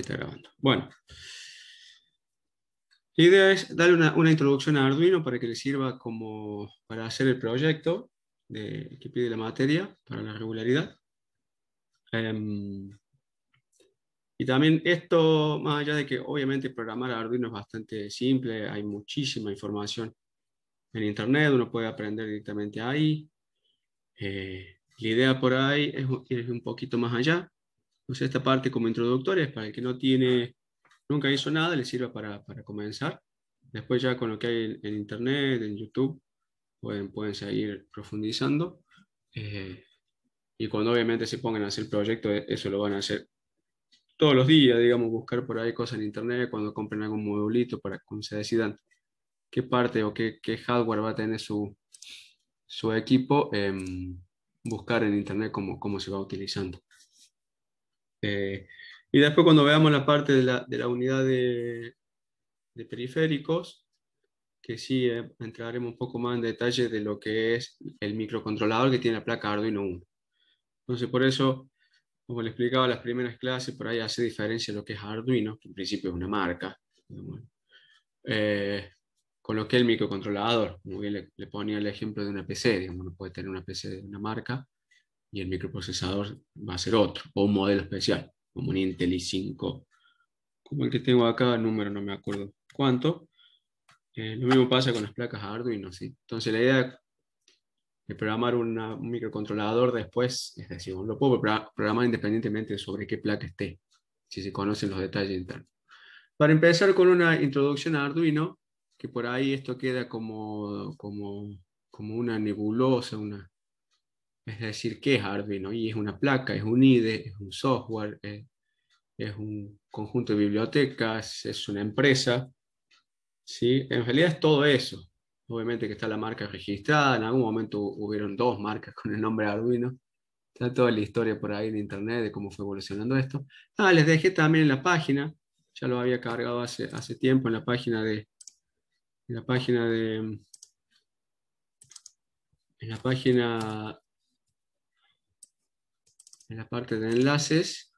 está grabando. Bueno. La idea es darle una, introducción a Arduino para que le sirva como para hacer el proyecto de, que pide la materia para la regularidad. Em, y también esto, más allá de que obviamente programar Arduino es bastante simple, hay muchísima información en Internet, uno puede aprender directamente ahí. Eh, la idea por ahí es, es un poquito más allá, entonces esta parte como introductoria es para el que no tiene, nunca hizo nada, le sirve para, para comenzar. Después ya con lo que hay en, internet, en YouTube, pueden, pueden seguir profundizando. Eh, y cuando obviamente se pongan a hacer proyectos, e, eso lo van a hacer todos los días, digamos, buscar por ahí cosas en internet, cuando compren algún modulito para que se decidan qué parte o qué, qué hardware va a tener su, su equipo, em, buscar en internet cómo, cómo se va utilizando. Eh, y después cuando veamos la parte de la, de la unidad de, de, periféricos, que sí eh, entraremos un poco más en detalle de lo que es el microcontrolador que tiene la placa Arduino 1. Entonces por eso, como le explicaba en las primeras clases, por ahí hace diferencia lo que es Arduino, que en principio es una marca, eh, con lo que es el microcontrolador. bien le, ponía el ejemplo de una PC, digamos, uno puede tener una PC de una marca y el microprocesador va a ser otro, o un modelo especial, como un Intel i5, como el que tengo acá, el número no me acuerdo cuánto. Eh, lo mismo pasa con las placas Arduino, Entonces la idea de programar un microcontrolador después, es decir, lo puedo programar independientemente sobre qué placa esté, si se conocen los detalles internos. Para empezar con una introducción a Arduino, que por ahí esto queda como, como, como una nebulosa, una, es decir, qué es Arduino, y es una placa, es un IDE, es un software, es, un conjunto de bibliotecas, es una empresa, ¿sí? En realidad es todo eso. Obviamente que está la marca registrada, en algún momento hubieron dos marcas con el nombre Arduino, está toda la historia por ahí en internet de cómo fue evolucionando esto. Ah, les dejé también en la página, ya lo había cargado hace, hace tiempo en la página de... En la página de en la página en la parte de enlaces,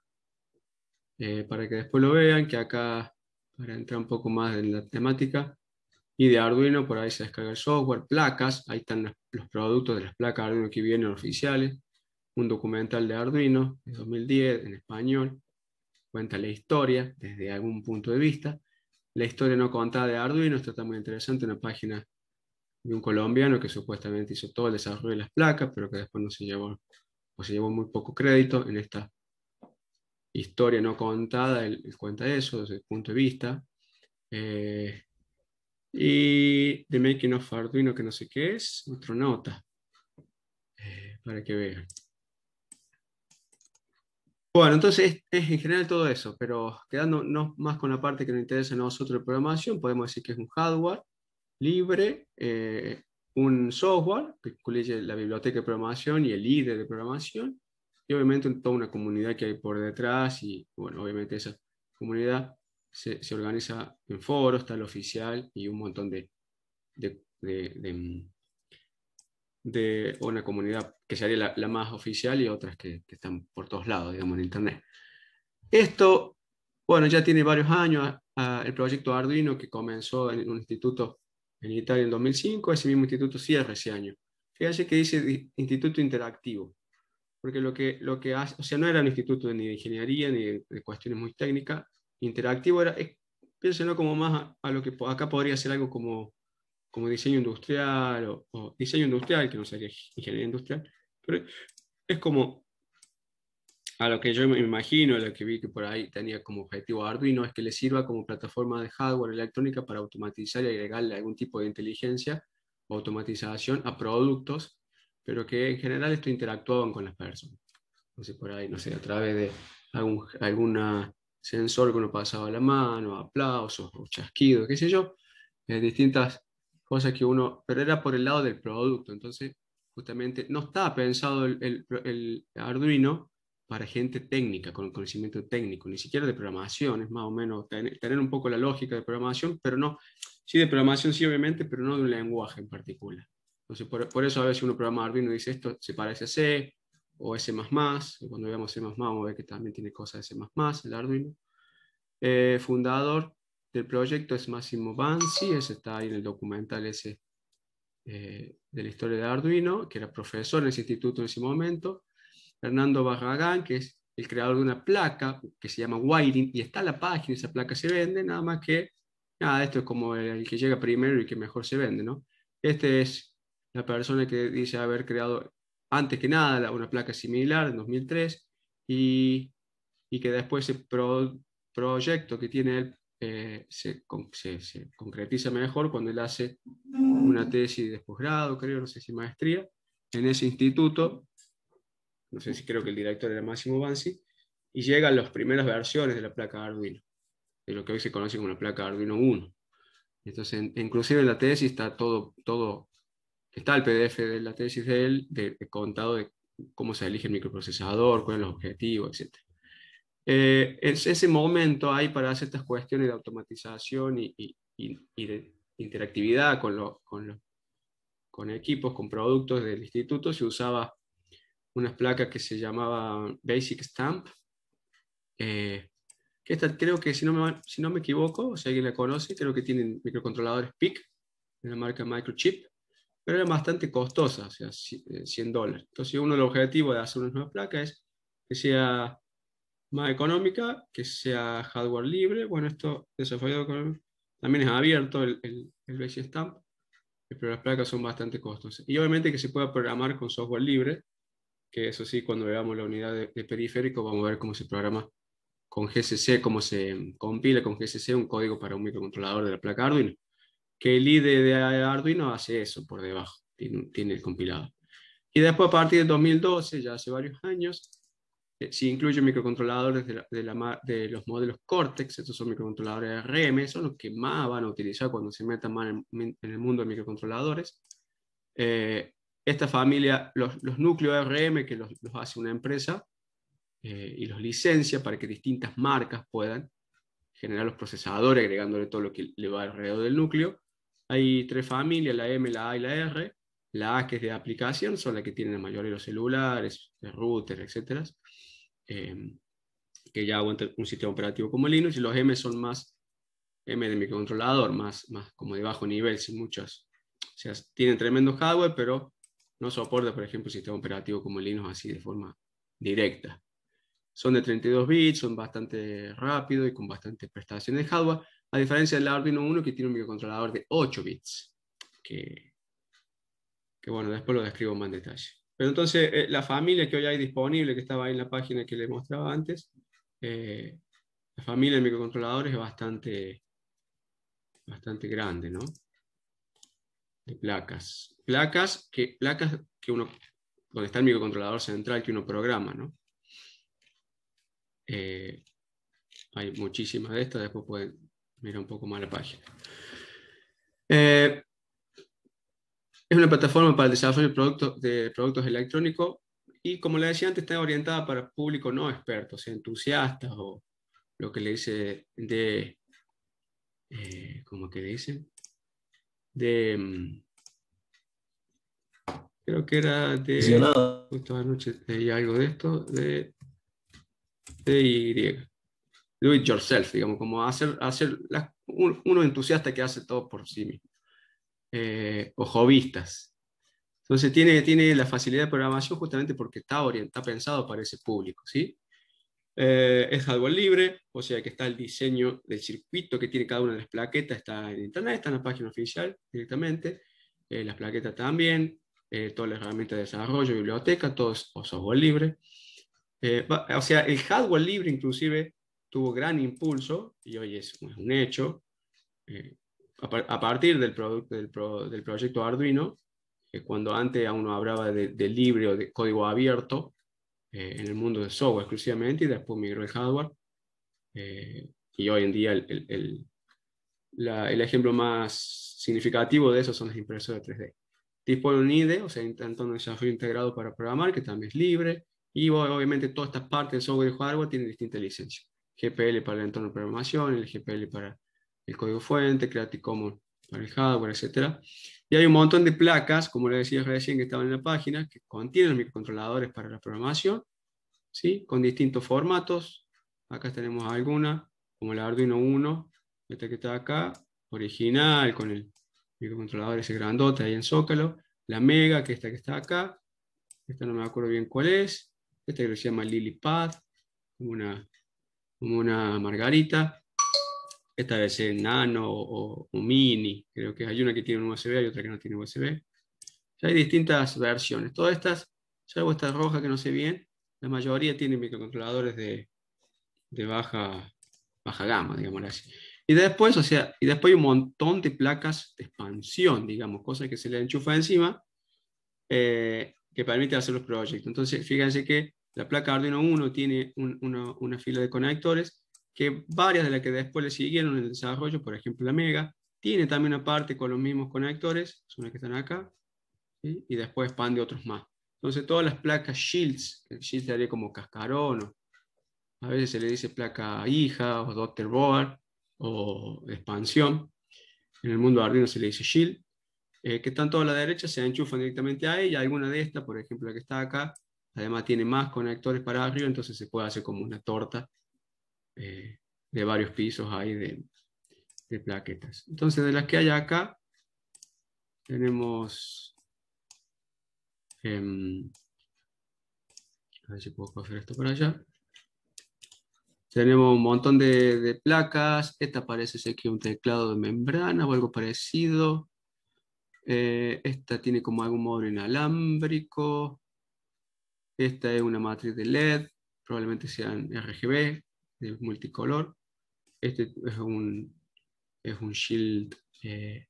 eh, para que después lo vean, que acá para entrar un poco más en la temática, y de Arduino, por ahí se descarga el software, placas, ahí están los, productos de las placas Arduino que vienen oficiales, un documental de Arduino de 2010 en español, cuenta la historia desde algún punto de vista, la historia no contada de Arduino, está muy interesante, una página de un colombiano que supuestamente hizo todo el desarrollo de las placas, pero que después no se llevó o se llevó muy poco crédito en esta historia no contada, él, cuenta eso desde el punto de vista. Eh, y The Making of Arduino, que no sé qué es, otra nota, eh, para que vean. Bueno, entonces es, en general todo eso, pero quedándonos más con la parte que nos interesa a nosotros de programación, podemos decir que es un hardware libre, eh, un software que incluye la biblioteca de programación y el líder de programación, y obviamente toda una comunidad que hay por detrás, y bueno, obviamente esa comunidad se, organiza en foros, tal oficial, y un montón de, de, de, de, de una comunidad que sería la, más oficial y otras que, que están por todos lados, digamos, en Internet. Esto, bueno, ya tiene varios años, ah, el proyecto Arduino que comenzó en un instituto en Italia en 2005, ese mismo instituto cierra ese año. Fíjense que dice instituto interactivo, porque lo que, lo que hace, o sea, no era un instituto ni de ingeniería ni de, cuestiones muy técnicas, interactivo era, piénsenlo como más a, lo que acá podría ser algo como, como diseño industrial o, o diseño industrial, que no sería ingeniería industrial, pero es como a lo que yo me imagino, lo que vi que por ahí tenía como objetivo Arduino es que le sirva como plataforma de hardware electrónica para automatizar y agregarle algún tipo de inteligencia o automatización a productos, pero que en general esto interactuaban con las personas. Entonces por ahí, no sé, a través de algún sensor que uno pasaba a la mano, aplausos o chasquidos, qué sé yo, eh, distintas cosas que uno, pero era por el lado del producto, entonces justamente no estaba pensado el, el Arduino para gente técnica, con conocimiento técnico, ni siquiera de programación, es más o menos tener, un poco la lógica de programación, pero no, sí de programación sí obviamente, pero no de un lenguaje en particular. Entonces, por, eso a veces uno programa Arduino y dice esto se parece a C o S++, y cuando veamos C++ vamos a ver que también tiene cosas de C++, el Arduino. Eh, fundador del proyecto es Massimo Banzi, ese está ahí en el documental ese eh, de la historia de Arduino, que era profesor en ese instituto en ese momento, Hernando Barragán, que es el creador de una placa que se llama Wiring, y está la página, esa placa se vende, nada más que, nada, esto es como el que llega primero y que mejor se vende, ¿no? Este es la persona que dice haber creado, antes que nada, una placa similar en 2003, y, que después ese proyecto que tiene él eh, se, se, concretiza mejor cuando él hace una tesis de posgrado, creo, no sé si maestría, en ese instituto no sé si creo que el director era Máximo Bansi, y llegan las primeras versiones de la placa Arduino, de lo que hoy se conoce como la placa Arduino 1. Entonces, inclusive en la tesis está todo, todo, está el PDF de la tesis de él, de, contado de cómo se elige el microprocesador, cuáles son los objetivos, etc. Eh, en ese momento hay para hacer estas cuestiones de automatización y, de interactividad con, con, con equipos, con productos del instituto, se usaba unas placas que se llamaba Basic Stamp, eh, que esta creo que, si no, me, si no me equivoco, si alguien la conoce, creo que tienen microcontroladores PIC, de la marca Microchip, pero eran bastante costosa, o sea, 100 eh, dólares. Entonces, uno de los objetivos de hacer una nueva placa es que sea más económica, que sea hardware libre. Bueno, esto desarrollado también es abierto el, el Basic Stamp, pero las placas son bastante costosas. Y obviamente que se pueda programar con software libre, que eso sí, cuando veamos la unidad de, periférico, vamos a ver cómo se programa con GCC, cómo se compila con GCC un código para un microcontrolador de la placa Arduino, que el IDE de Arduino hace eso por debajo, tiene, el compilado. Y después, a partir de 2012, ya hace varios años, eh, se incluyen microcontroladores de, los modelos Cortex, estos son microcontroladores RM, son los que más van a utilizar cuando se metan más en, el mundo de microcontroladores. Eh, esta familia, los, núcleos RM que los, hace una empresa eh, y los licencia para que distintas marcas puedan generar los procesadores, agregándole todo lo que le va alrededor del núcleo. Hay tres familias, la M, la A y la R. La A, que es de aplicación, son las que tienen la mayoría de los celulares, de router, etc. Em, que ya aguanta un sistema operativo como Linux. Y los M son más M de microcontrolador, más, más como de bajo nivel, sin muchas. O sea, tienen tremendo hardware, pero no soporta, por ejemplo, sistema operativo como Linux así de forma directa. Son de 32 bits, son bastante rápido y con bastante prestaciones de hardware, a diferencia del Arduino 1 que tiene un microcontrolador de 8 bits, que, bueno, después lo describo más detalle. Pero entonces, eh, la familia que hoy hay disponible, que estaba ahí en la página que les mostraba antes, eh, la familia de microcontroladores es bastante, bastante grande, ¿no? placas. Placas que, placas que uno, donde está el microcontrolador central que uno programa, ¿no? Eh, hay muchísimas de estas, después pueden mirar un poco más la página. Eh, es una plataforma para el desarrollo de productos, de productos electrónicos y, como le decía antes, está orientada para público no experto, entusiastas o lo que le dice de, eh, ¿cómo que dicen? de mm, creo que era de justo anoche hay algo de esto de de Y do it yourself digamos como hacer hacer uno entusiasta que hace todo por sí mismo eh, o hobbyistas entonces tiene tiene la facilidad de programación justamente porque está orientado está pensado para ese público sí eh, es hardware libre, o sea que está el diseño del circuito que tiene cada una de las plaquetas, está en internet, está en la página oficial directamente, eh, las plaquetas también, eh, todas las herramientas de desarrollo, biblioteca, todo es software libre. o sea, el hardware libre inclusive tuvo gran impulso y hoy es un hecho. A, partir del, del, del proyecto Arduino, cuando antes aún no hablaba de libre o de código abierto, eh, en el mundo del software exclusivamente y después migró al hardware. Eh, y hoy en día el, el, ejemplo más significativo de eso son las impresoras 3D. tipo un IDE, o sea, entorno de desarrollo integrado para programar, que también es libre, y obviamente todas estas partes del software y hardware tienen distintas licencias. GPL para el entorno de programación, el GPL para el código fuente, Creative Commons Hardware, etcétera. Y hay un montón de placas, como le decía recién, que estaban en la página, que contienen microcontroladores para la programación, ¿sí? con distintos formatos. Acá tenemos alguna, como la Arduino 1, esta que está acá, original, con el microcontrolador ese grandote ahí en Zócalo. La Mega, que esta que está acá. Esta no me acuerdo bien cuál es. Esta que se llama Lilypad, una, como una margarita esta vez en nano o, mini, creo que hay una que tiene un USB, y otra que no tiene USB. hay distintas versiones. Todas estas, salvo esta roja que no sé bien, la mayoría tienen microcontroladores de, de baja, baja gama, digamos así. Y después, o sea, y después hay un montón de placas de expansión, digamos, cosas que se le enchufa encima, eh, que permite hacer los proyectos. Entonces, fíjense que la placa Arduino 1 tiene una, una fila de conectores, que varias de las que después le siguieron en el desarrollo, por ejemplo la Mega, tiene también una parte con los mismos conectores, son las que están acá, y después expande otros más. Entonces todas las placas Shields, el Shield Shields como cascarón, a veces se le dice placa hija, o Dr. Board, o expansión, en el mundo Arduino se le dice Shield, eh, que están todas a la derecha, se enchufan directamente a ella, alguna de estas, por ejemplo la que está acá, además tiene más conectores para arriba, entonces se puede hacer como una torta eh, de varios pisos hay de, plaquetas. Entonces, de las que hay acá, tenemos... Em, a ver si puedo coger esto para allá. Tenemos un montón de, placas. Esta parece ser que un teclado de membrana o algo parecido. Eh, esta tiene como algún modo inalámbrico. Esta es una matriz de LED. Probablemente sean RGB de multicolor. Este es un, es un shield eh,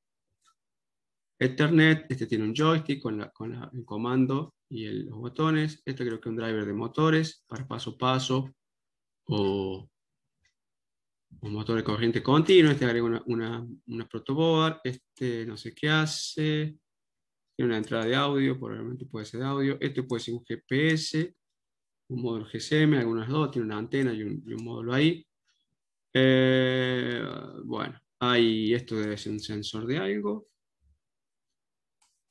Ethernet. Este tiene un joystick con, el comando y los botones. Este creo que es un driver de motores para paso a paso o un motor de corriente continua. Este agrega una, una, una protoboard. Este no sé qué hace. Tiene una entrada de audio, probablemente puede ser de audio. Este puede ser un GPS un módulo GSM, algunas dos, tiene una antena y un, módulo ahí. Eh, bueno, hay esto debe ser un sensor de algo.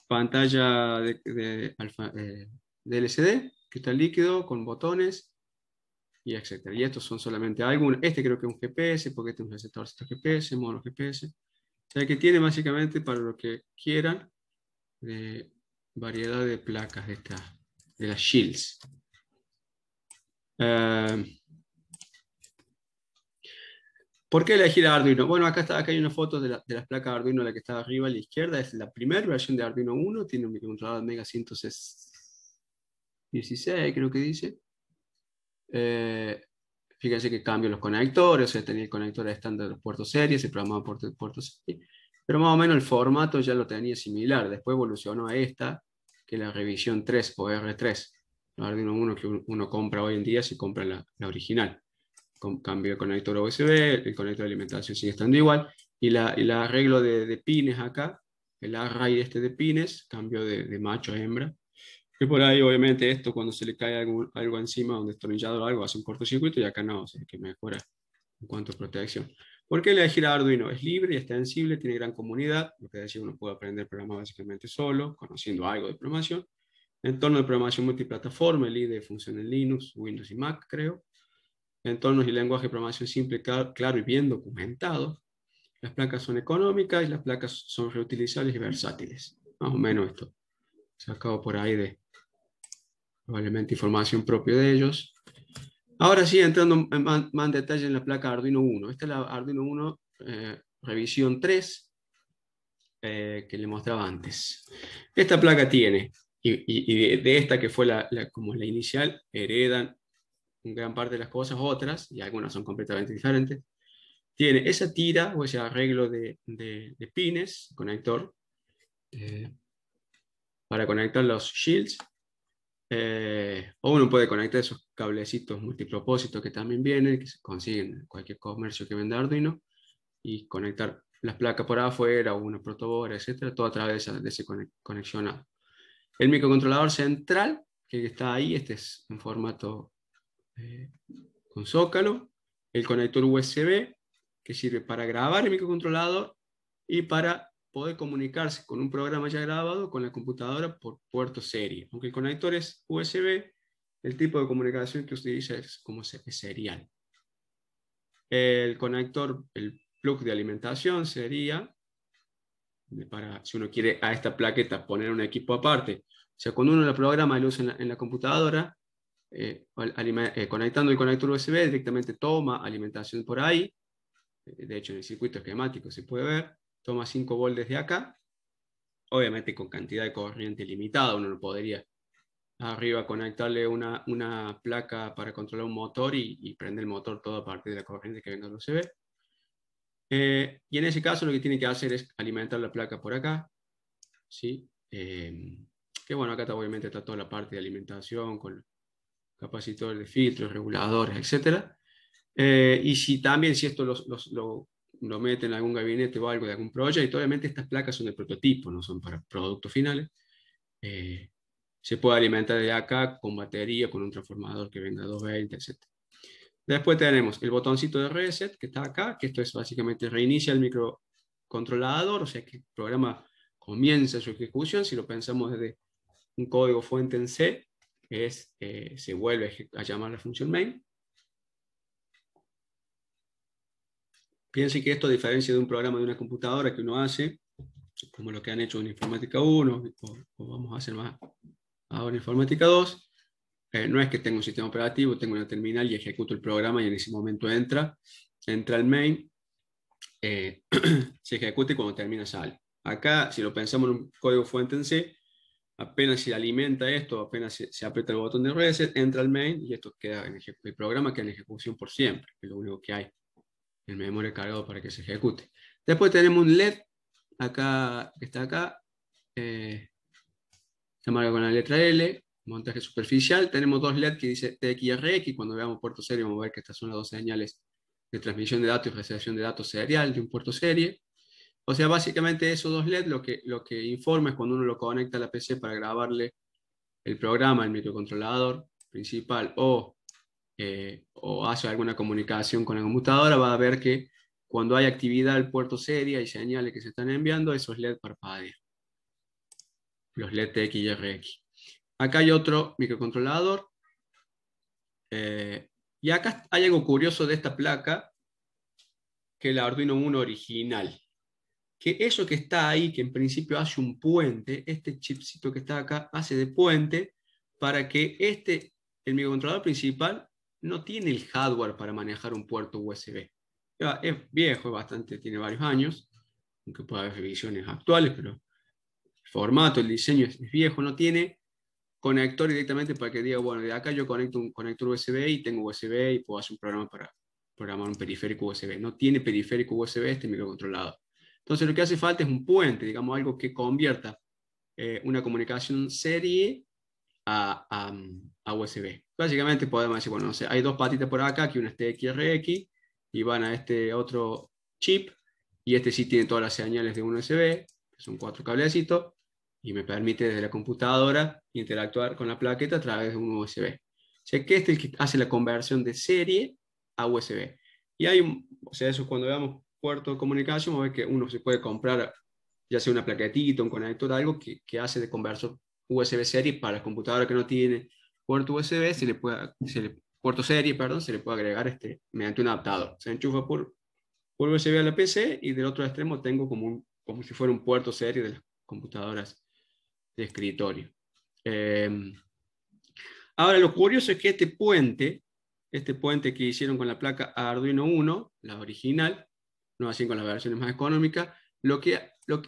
Pantalla de, de, alfa, eh, de líquido con botones y etcétera. Y estos son solamente algunos. Este creo que es un GPS, porque este es un receptor GPS, módulo GPS. O sea que tiene básicamente para lo que quieran de variedad de placas de, estas. de las shields. Eh, ¿Por qué elegir Arduino? Bueno, acá, está, acá hay una foto de, la, las placas Arduino, la que está arriba a la izquierda, es la primera versión de Arduino 1, tiene un microcontrolador Mega 116, creo que dice. Eh, fíjense que cambio los conectores, o sea, tenía el conector estándar de los puertos series, se programaba por puerto serie, pero más o menos el formato ya lo tenía similar, después evolucionó a esta, que es la revisión 3 o R3. Arduino Uno que uno compra hoy en día si compra la, original. Con, cambio de conector USB, el conector de alimentación sigue estando igual, y, la, el arreglo de, de, pines acá, el array este de pines, cambio de, de macho a hembra, que por ahí, obviamente, esto cuando se le cae algo, algo encima, un destornillado o algo, hace un cortocircuito y acá no, o sea, que mejora en cuanto a protección. ¿Por qué elegir Arduino? Es libre y extensible, tiene gran comunidad, lo que decir uno puede aprender programas básicamente solo, conociendo algo de programación entorno de programación multiplataforma, el IDE funciona en Linux, Windows y Mac, creo, entornos y lenguaje de programación simple, claro y bien documentado. las placas son económicas y las placas son reutilizables y versátiles, más o menos esto, Se acabó por ahí de probablemente información propia de ellos. Ahora sí, entrando en más, detalle en la placa Arduino 1. Esta es la Arduino 1 eh, revisión 3 eh, que le mostraba antes. Esta placa tiene y, de, esta que fue la, como la inicial, heredan gran parte de las cosas, otras, y algunas son completamente diferentes. Tiene esa tira o ese arreglo de, de, pines, conector, eh, para conectar los shields. Eh, o uno puede conectar esos cablecitos multipropósitos que también vienen, que se consiguen en cualquier comercio que venda Arduino, y conectar las placas por afuera, o una protoboard, etcétera, todo a través de ese de conexión el microcontrolador central, que está ahí, este es en formato eh, con zócalo. El conector USB, que sirve para grabar el microcontrolador y para poder comunicarse con un programa ya grabado con la computadora por puerto serie. Aunque el conector es USB, el tipo de comunicación que utiliza es como serial. El conector, el plug de alimentación sería si uno quiere a esta plaqueta poner un equipo aparte. O sea, cuando uno lo programa de luz en la, en la computadora, eh, eh, conectando el conector USB, directamente toma alimentación por ahí. Eh, de hecho, en el circuito esquemático se puede ver. Toma 5 volts de acá. Obviamente con cantidad de corriente limitada, uno no podría arriba conectarle una, placa para controlar un motor y, y prender el motor todo a partir de la corriente que venga del USB eh, y en ese caso lo que tiene que hacer es alimentar la placa por acá, ¿sí? Eh, que bueno, acá está, obviamente está toda la parte de alimentación con capacitores de filtros, reguladores, etcétera. Eh, y si también, si esto los, lo, meten mete en algún gabinete o algo de algún proyecto, obviamente estas placas son de prototipo, no son para productos finales. Eh, se puede alimentar de acá con batería, con un transformador que venga a 220, etc. Después tenemos el botoncito de reset que está acá, que esto es básicamente reinicia el microcontrolador, o sea que el programa comienza su ejecución, si lo pensamos desde un código fuente en C, es, eh, se vuelve a llamar la función main. Piense que esto a diferencia de un programa de una computadora que uno hace, como lo que han hecho en Informática 1, o vamos a hacer más ahora en Informática 2, eh, no es que tengo un sistema operativo, tengo una terminal y ejecuto el programa y en ese momento entra, entra al main, eh, se ejecuta y cuando termina sale. Acá, si lo pensamos en un código fuente en C, apenas se alimenta esto, apenas se, aprieta el botón de reset, entra al main y esto queda en el programa queda en ejecución por siempre, es lo único que hay en memoria cargado para que se ejecute. Después tenemos un LED, acá, que está acá, eh, se marca con la letra L, montaje superficial. Tenemos dos LED que dice TX y RX. Cuando veamos puerto serie, vamos a ver que estas son las dos señales de transmisión de datos y recepción de datos serial de un puerto serie. O sea, básicamente esos dos LED lo que, lo que informa es cuando uno lo conecta a la PC para grabarle el programa, el microcontrolador principal o, eh, o hace alguna comunicación con la computadora, va a ver que cuando hay actividad al puerto serie y señales que se están enviando, esos LED parpadean. Los LED TX y RX. Acá hay otro microcontrolador. Eh, y acá hay algo curioso de esta placa, que es la Arduino 1 original. Que eso que está ahí, que en principio hace un puente, este chipcito que está acá hace de puente, para que este, el microcontrolador principal, no tiene el hardware para manejar un puerto USB. Es viejo, bastante, tiene varios años, aunque puede haber revisiones actuales, pero el formato, el diseño es viejo, no tiene conector directamente para que diga, bueno, de acá yo conecto un conector USB y tengo USB y puedo hacer un programa para programar un periférico USB. No tiene periférico USB este microcontrolador. Entonces lo que hace falta es un puente, digamos, algo que convierta eh, una comunicación serie a, a, a, USB. Básicamente podemos decir, bueno, no sé, hay dos patitas por acá, que una es TXRX y van a este otro chip y este sí tiene todas las señales de un USB, que son cuatro cablecitos, y me permite desde la computadora interactuar con la plaqueta a través de un USB. O sea que este es el que hace la conversión de serie a USB. Y hay, o sea, eso cuando veamos puerto de comunicación, vamos a ver que uno se puede comprar ya sea una plaquetita, un conector, algo que, que hace de conversor USB serie para la computadora que no tiene puerto USB, se le puede, se le, puerto serie, perdón, se le puede agregar este, mediante un adaptador. Se enchufa por, por USB a la PC y del otro extremo tengo como, un, como si fuera un puerto serie de las computadoras de escritorio. Em, ahora, lo curioso es que este puente, este puente que hicieron con la placa Arduino 1, la original, no así con las versiones más económicas, lo que,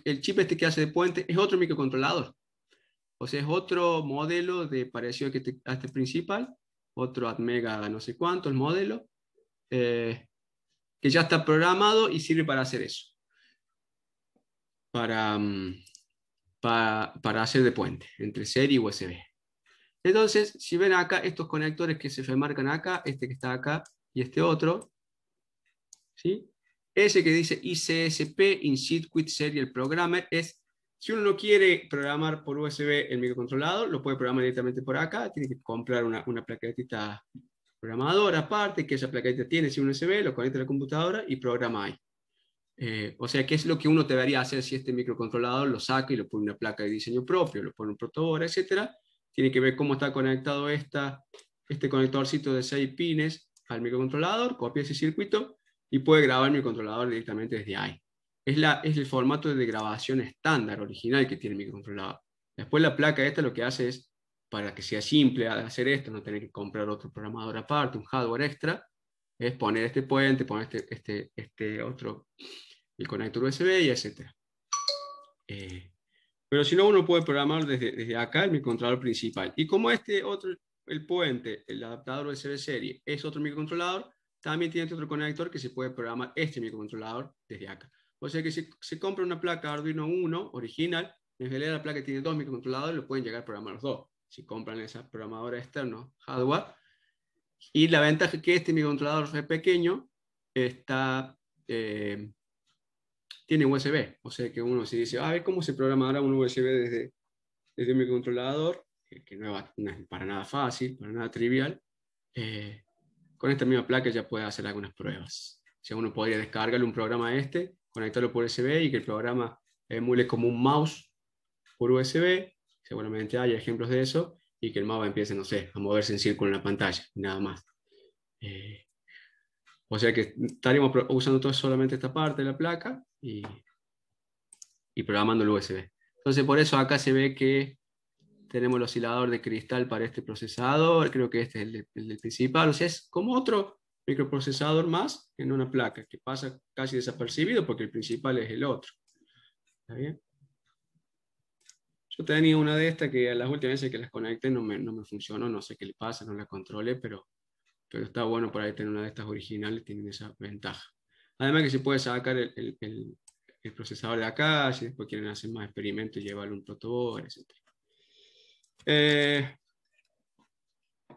el chip este que hace de puente es otro microcontrolador. O sea, es otro modelo de parecido a este principal, otro Atmega no sé cuánto, el modelo, eh, que ya está programado y sirve para hacer eso. Para mm, para hacer de puente entre serie y USB. Entonces, si ven acá, estos conectores que se marcan acá, este que está acá y este otro, ¿sí? ese que dice ICSP, In Circuit Serial Programmer, es si uno no quiere programar por USB el microcontrolador, lo puede programar directamente por acá, tiene que comprar una, una plaquetita programadora aparte, que esa plaquetita tiene un USB, lo conecta a la computadora y programa ahí. Eh, o sea, ¿qué es lo que uno te debería hacer si este microcontrolador lo saca y lo pone en una placa de diseño propio, lo pone un protoboard, etcétera? Tiene que ver cómo está conectado este conectorcito de seis pines al microcontrolador, copia ese circuito y puede grabar el microcontrolador directamente desde ahí. Es, la, es el formato de grabación estándar original que tiene el microcontrolador. Después la placa esta lo que hace es, para que sea simple hacer esto, no tener que comprar otro programador aparte, un hardware extra, es poner este puente, poner este, este, este otro el conector USB y etc. Eh, pero si no, uno puede programar desde, desde acá el microcontrolador principal. Y como este otro, el puente, el adaptador USB serie, es otro microcontrolador, también tiene este otro conector que se puede programar este microcontrolador desde acá. O sea que si se compra una placa Arduino 1 original, en realidad la placa tiene dos microcontroladores, lo pueden llegar a programar los dos. Si compran esa programadora externa hardware. Y la ventaja es que este microcontrolador es pequeño, está eh, tiene USB. O sea que uno si dice, a ah, ver cómo se programará un USB desde, mi controlador, que no es, para nada fácil, para nada trivial. Eh, con esta misma placa ya puede hacer algunas pruebas. O sea, uno podría descargarle un programa a este, conectarlo por USB y que el programa emule como un mouse por USB. Seguramente hay ejemplos de eso y que el mouse empiece, no sé, a moverse en círculo en la pantalla, nada más. Eh, o sea que estaríamos usando todo, solamente esta parte de la placa y, programando el USB. Entonces por eso acá se ve que tenemos el oscilador de cristal para este procesador, creo que este es el, principal, o sea, es como otro microprocesador más en una placa, que pasa casi desapercibido porque el principal es el otro. ¿Está bien? Yo tenía una de estas que a las últimas veces que las conecté no me, no me funcionó, no sé qué le pasa, no la controle. pero pero está bueno por ahí tener una de estas originales, tienen esa ventaja. Además que se puede sacar el, el, procesador de acá, si después quieren hacer más experimentos, llevarle un protoboard, etc. Eh,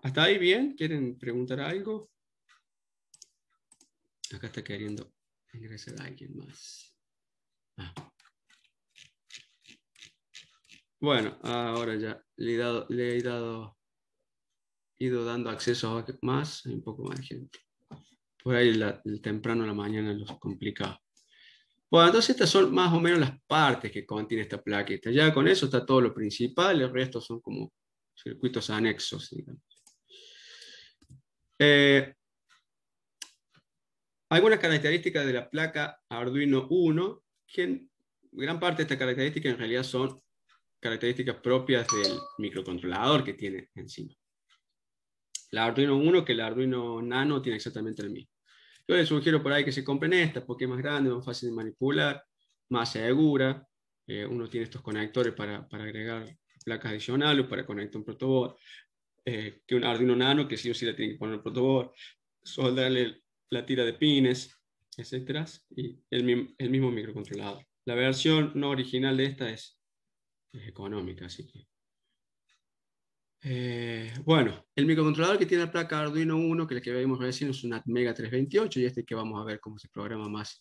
¿Hasta ahí bien? ¿Quieren preguntar algo? Acá está queriendo ingresar a alguien más. Ah. Bueno, ahora ya le he dado, le he dado ido dando acceso a más, hay un poco más de gente. Por ahí el temprano a la mañana los complicado. Bueno, entonces estas son más o menos las partes que contiene esta placa. Ya con eso está todo lo principal, el resto son como circuitos anexos, digamos. Eh, algunas características de la placa Arduino 1, gran parte de estas características en realidad son características propias del microcontrolador que tiene encima la Arduino 1 que la Arduino Nano tiene exactamente el mismo. Yo les sugiero por ahí que se compren esta porque es más grande, más fácil de manipular, más segura. Eh, uno tiene estos conectores para, para agregar placas adicionales, para conectar un protoboard, eh, que un Arduino Nano que sí o sí la tiene que poner el protoboard, soldarle la tira de pines, etcétera, y el, mismo microcontrolador. La versión no original de esta es, es económica, así que eh, bueno, el microcontrolador que tiene la placa Arduino 1, que es el que vimos recién es un Atmega 328, y este que vamos a ver cómo se programa más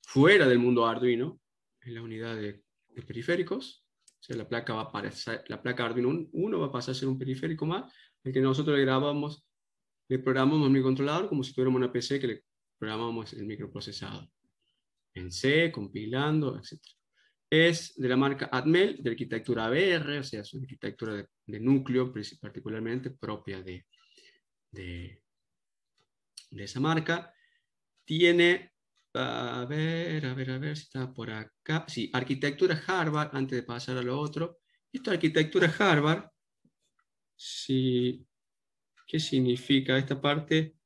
fuera del mundo Arduino, en la unidad de, periféricos. O sea, la placa, va a la placa Arduino 1 va a pasar a ser un periférico más, el que nosotros le grabamos, le programamos al microcontrolador como si tuviéramos una PC que le programamos el microprocesador. En C, compilando, etc es de la marca Atmel, de arquitectura ABR, o sea, es una arquitectura de, núcleo particularmente propia de, de, esa marca. Tiene, a ver, a ver, a ver si está por acá. Sí, arquitectura Harvard, antes de pasar a lo otro. Esta arquitectura Harvard, sí, ¿qué significa esta parte?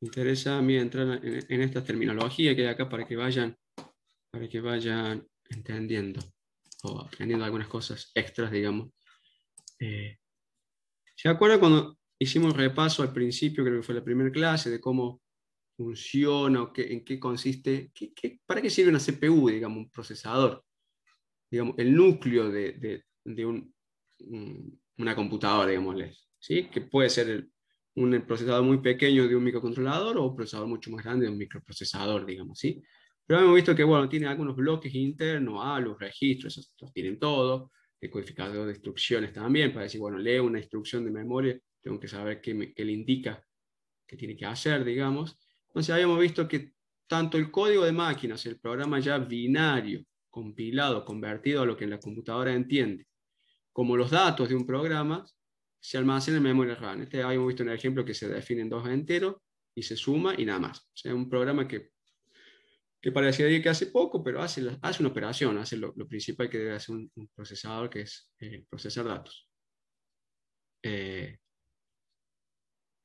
Me interesa a mí entrar en, en esta terminología que hay acá para que vayan para que vayan entendiendo o aprendiendo algunas cosas extras, digamos. Eh, ¿Se acuerdan cuando hicimos repaso al principio, creo que fue la primera clase, de cómo funciona o qué, en qué consiste, para qué sirve una CPU, digamos, un procesador? Digamos, el núcleo de, de, de una computadora, digamos. ¿sí? que puede ser un procesador muy pequeño de un microcontrolador o un procesador mucho más grande de un microprocesador, digamos, ¿sí? Pero hemos visto que, bueno, tiene algunos bloques internos, a ah, los registros, esos, los tienen todos, codificador de instrucciones también, para decir, bueno, lee una instrucción de memoria, tengo que saber qué, qué le indica que tiene que hacer, digamos. Entonces habíamos visto que tanto el código de máquinas, el programa ya binario, compilado, convertido a lo que la computadora entiende, como los datos de un programa, se almacenan en memoria RAM. Este habíamos visto en el ejemplo que se definen dos enteros y se suma y nada más. O sea, un programa que que parece que hace poco, pero hace, hace una operación, hace lo, principal que debe hacer un, procesador, que es eh, procesar datos. Eh,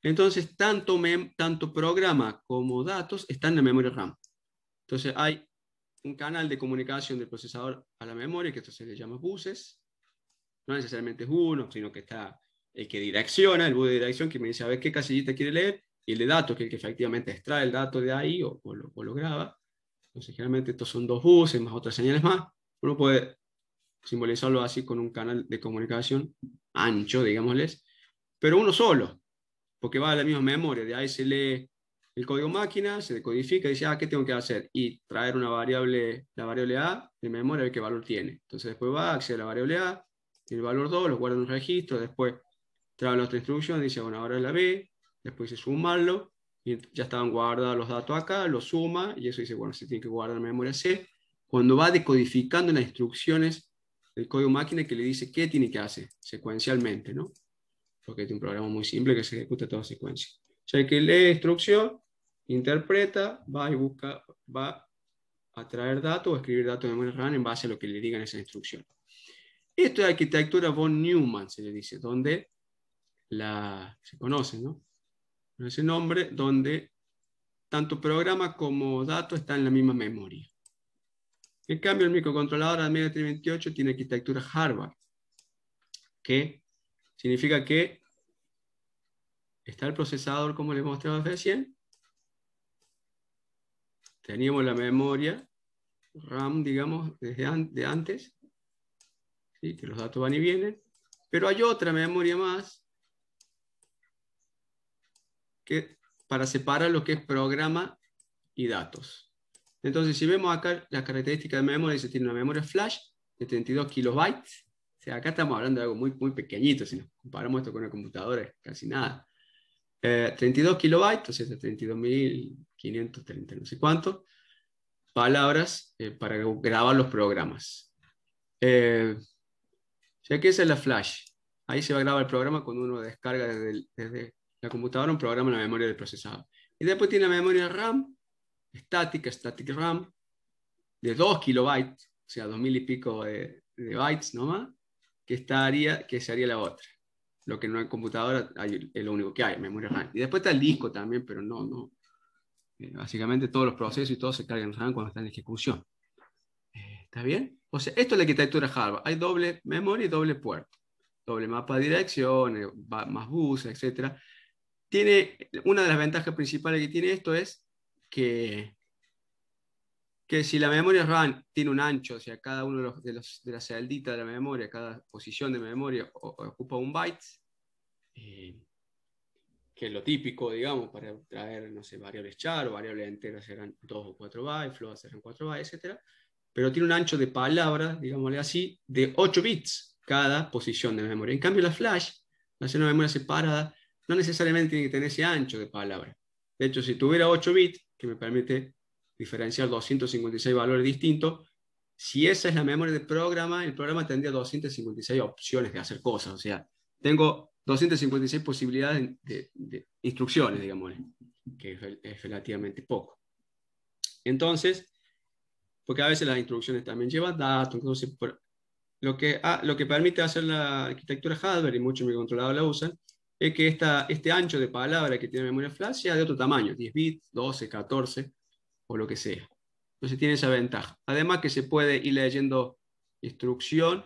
entonces, tanto, tanto programa como datos están en la memoria RAM. Entonces, hay un canal de comunicación del procesador a la memoria, que esto se le llama buses. No necesariamente es uno, sino que está el que direcciona, el bus de dirección, que me dice a ver qué casillita quiere leer, y el de datos, que es el que efectivamente extrae el dato de ahí o, lo, o lo, graba. Entonces, generalmente estos son dos buses más otras señales más. Uno puede simbolizarlo así con un canal de comunicación ancho, digámosles, pero uno solo, porque va a la misma memoria. De ahí se lee el código máquina, se decodifica y dice, ah, ¿qué tengo que hacer? Y traer una variable, la variable A de memoria, a ver qué valor tiene. Entonces después va, a acceder a la variable A, el valor 2, lo guarda en un registro, después trae la otra instrucción, dice, bueno, ahora es la B, después dice sumarlo, ya estaban guardados los datos acá, los suma y eso dice, bueno, se tiene que guardar en memoria C. Cuando va decodificando las instrucciones del código máquina que le dice qué tiene que hacer secuencialmente, ¿no? Porque es un programa muy simple que se ejecuta toda secuencia. O sea, que lee instrucción, interpreta, va y busca, va a traer datos o escribir datos de memoria RAM en base a lo que le digan esa instrucción. Esto es arquitectura von Neumann, se le dice, donde la, se conoce, ¿no? ese nombre, donde tanto programa como dato están en la misma memoria. En cambio, el microcontrolador AMD328 tiene arquitectura Harvard, que significa que está el procesador como les mostraba recién. Teníamos la memoria RAM, digamos, desde de antes, que los datos van y vienen. Pero hay otra memoria más para separar lo que es programa y datos. Entonces, si vemos acá la característica de memoria, dice tiene una memoria flash de 32 kilobytes. O sea, acá estamos hablando de algo muy, muy pequeñito, si nos comparamos esto con el computadora, es casi nada. 32 eh, kilobytes, o sea, 32.530, no sé cuánto, palabras eh, para grabar los programas. Eh, ya que esa es la flash. Ahí se va a grabar el programa cuando uno descarga desde, desde la computadora un programa en la memoria del procesador. Y después tiene la memoria RAM, estática, static RAM, de 2 kilobytes, o sea, 2000 y pico de, bytes nomás, que, estaría, que sería la otra. Lo que en hay computadora es lo único que hay, memoria RAM. Y después está el disco también, pero no, no. Eh, básicamente todos los procesos y todo se cargan cuando están en ejecución. Eh, ¿Está bien? O sea, esto es la arquitectura hardware. Hay doble memoria y doble puerto. Doble mapa de direcciones, más bus, etcétera tiene una de las ventajas principales que tiene esto es que, que si la memoria RAM tiene un ancho, o sea, cada uno de, los, de, las celditas de la memoria, cada posición de memoria ocupa un byte, eh, que es lo típico, digamos, para traer, no sé, variables char o variables enteras serán 2 o 4 bytes, floats serán 4 bytes, etc. Pero tiene un ancho de palabras, digámosle así, de 8 bits cada posición de memoria. En cambio, la flash, a ser una memoria separada, no necesariamente tiene que tener ese ancho de palabra. De hecho, si tuviera 8 bits, que me permite diferenciar 256 valores distintos, si esa es la memoria del programa, el programa tendría 256 opciones de hacer cosas. O sea, tengo 256 posibilidades de, instrucciones, digamos, que es, relativamente poco. Entonces, porque a veces las instrucciones también llevan datos, entonces, por, lo, que, ah, lo que permite hacer la arquitectura hardware, y muchos microcontroladores la usan, es que esta, este ancho de palabra que tiene memoria flash sea de otro tamaño, 10 bits, 12, 14 o lo que sea. Entonces tiene esa ventaja. Además que se puede ir leyendo instrucción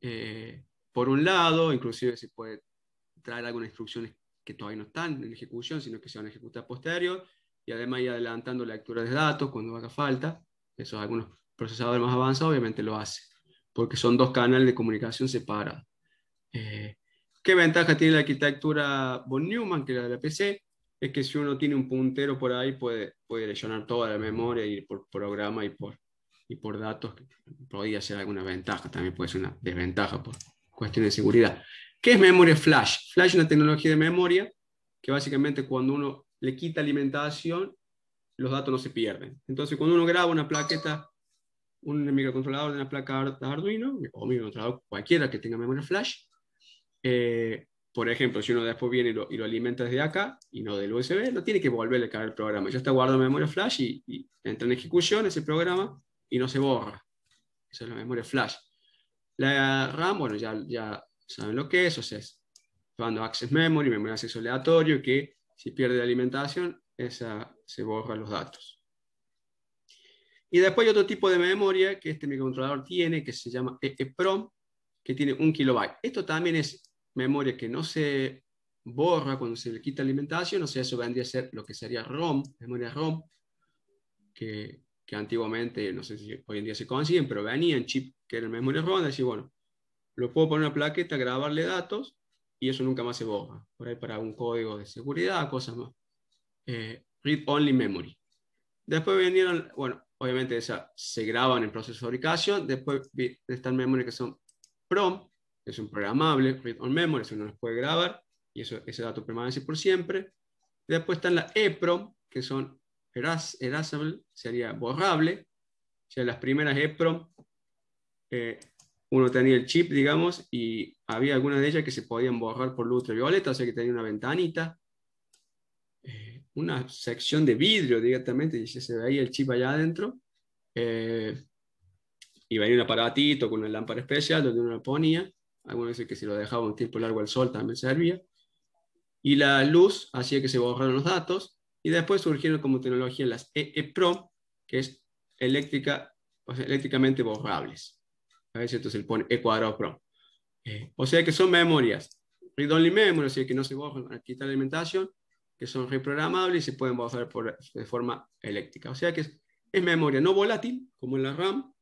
eh, por un lado, inclusive se puede traer algunas instrucciones que todavía no están en ejecución, sino que se van a ejecutar posterior, y además ir adelantando lectura de datos cuando haga falta. Eso algunos procesadores más avanzados obviamente lo hacen, porque son dos canales de comunicación separados. Eh, ¿Qué ventaja tiene la arquitectura von Neumann que la de la PC? Es que si uno tiene un puntero por ahí puede, puede lesionar toda la memoria y por programa y por, y por datos. Podría ser alguna ventaja, también puede ser una desventaja por cuestiones de seguridad. ¿Qué es memoria flash? Flash es una tecnología de memoria que básicamente cuando uno le quita alimentación, los datos no se pierden. Entonces, cuando uno graba una plaqueta, un microcontrolador de una placa de Arduino, o microcontrolador cualquiera que tenga memoria flash, eh, por ejemplo, si uno después viene y lo, alimenta desde acá y no del USB, no tiene que volverle a cargar el programa. Ya está guardado memoria flash y, entra en ejecución ese programa y no se borra. Esa es la memoria flash. La RAM, bueno, ya, saben lo que es, o sea, es cuando access memory, memoria de acceso aleatorio, que si pierde la alimentación, esa se borran los datos. Y después hay otro tipo de memoria que este microcontrolador tiene, que se llama EEPROM, que tiene un kilobyte. Esto también es memoria que no se borra cuando se le quita alimentación, o sea, eso vendría a ser lo que sería ROM, memoria ROM, que, que antiguamente, no sé si hoy en día se consiguen, pero venían chip que era el memoria ROM, decir, bueno, lo puedo poner en una plaqueta, grabarle datos y eso nunca más se borra, por ahí para un código de seguridad, cosas más. Eh, read only memory. Después vendieron, bueno, obviamente esa, se graban en proceso de fabricación, después están memorias que son PROM, es un programable, read on memory, eso no los puede grabar, y eso, ese dato permanece por siempre. después están las EPROM, que son eras, erasable, sería borrable. O sea, las primeras EPROM, eh, uno tenía el chip, digamos, y había algunas de ellas que se podían borrar por luz ultravioleta, o sea que tenía una ventanita, eh, una sección de vidrio directamente, y se veía el chip allá adentro. Eh, y venía un aparatito con una lámpara especial donde uno lo ponía algunos dicen que si lo dejaba un tiempo largo al sol también servía. Y la luz hacía que se borraran los datos. Y después surgieron como tecnología las EEPROM, que es eléctrica, o eléctricamente borrables. A veces entonces le pone E cuadrado PROM. Eh, o sea que son memorias. Read only memory, o sea que no se borran Aquí está la alimentación, que son reprogramables y se pueden borrar por, de forma eléctrica. O sea que es, es memoria no volátil, como en la RAM,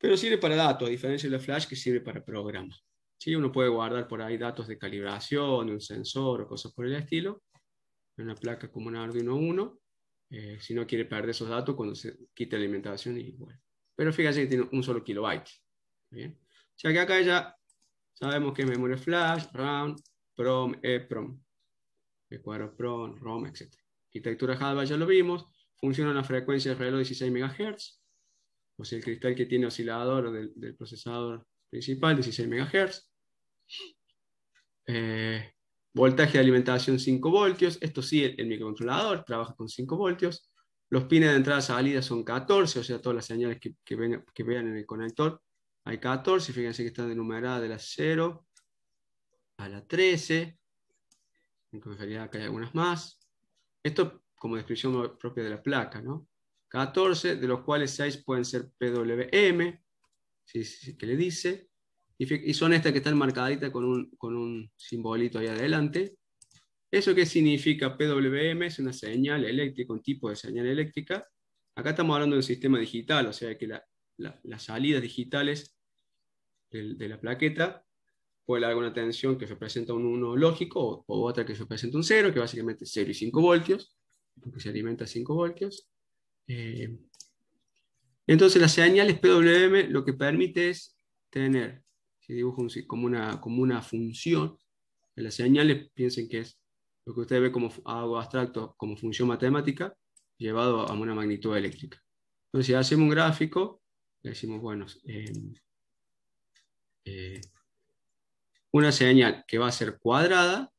pero sirve para datos, a diferencia de la flash que sirve para programas. ¿sí? Uno puede guardar por ahí datos de calibración, un sensor o cosas por el estilo, en una placa como una Arduino 1, eh, si no quiere perder esos datos cuando se quite la alimentación y Pero fíjense que tiene un solo kilobyte. ¿bien? O sea que acá ya sabemos que memoria flash, RAM, PROM, EPROM, cuadro PROM, ROM, etc. Arquitectura Java ya lo vimos, funciona a una frecuencia de reloj 16 MHz, o sea, el cristal que tiene oscilador del, del procesador principal, 16 MHz. Eh, voltaje de alimentación 5 voltios, esto sí, el, microcontrolador trabaja con 5 voltios. Los pines de entrada y salida son 14, o sea, todas las señales que, que, vean en el conector hay 14, fíjense que están enumeradas de la 0 a la 13. En realidad acá hay algunas más. Esto como descripción propia de la placa, ¿no? 14, de los cuales 6 pueden ser PWM, que le dice, y, son estas que están marcaditas con un, con simbolito ahí adelante. ¿Eso qué significa PWM? Es una señal eléctrica, un tipo de señal eléctrica. Acá estamos hablando de un sistema digital, o sea que las salidas digitales de, la plaqueta puede dar alguna tensión que representa un 1 lógico o, otra que representa un 0, que básicamente es 0 y 5 voltios, porque se alimenta a 5 voltios. Eh, entonces las señales PWM lo que permite es tener, si dibujo como, una, como una función, las señales piensen que es lo que usted ve como algo abstracto, como función matemática, llevado a una magnitud eléctrica. Entonces si hacemos un gráfico, le decimos, bueno, eh, eh, una señal que va a ser cuadrada,